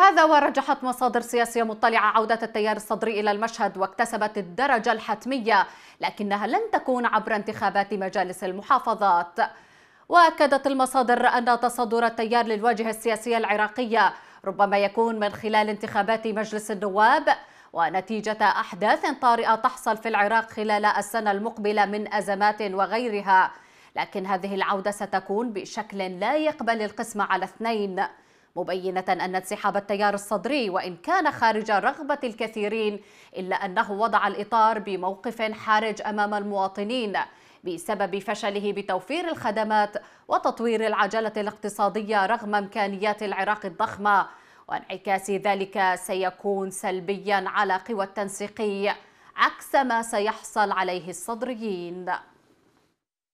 هذا ورجحت مصادر سياسية مطلعة عودة التيار الصدري إلى المشهد واكتسبت الدرجة الحتمية لكنها لن تكون عبر انتخابات مجالس المحافظات وأكدت المصادر أن تصدر التيار للواجهة السياسية العراقية ربما يكون من خلال انتخابات مجلس النواب ونتيجة أحداث طارئة تحصل في العراق خلال السنة المقبلة من أزمات وغيرها لكن هذه العودة ستكون بشكل لا يقبل القسم على اثنين مبينة أن انسحاب التيار الصدري وإن كان خارج رغبة الكثيرين إلا أنه وضع الإطار بموقف حرج أمام المواطنين بسبب فشله بتوفير الخدمات وتطوير العجلة الاقتصادية رغم إمكانيات العراق الضخمة وانعكاس ذلك سيكون سلبيا على قوى التنسيقي عكس ما سيحصل عليه الصدريين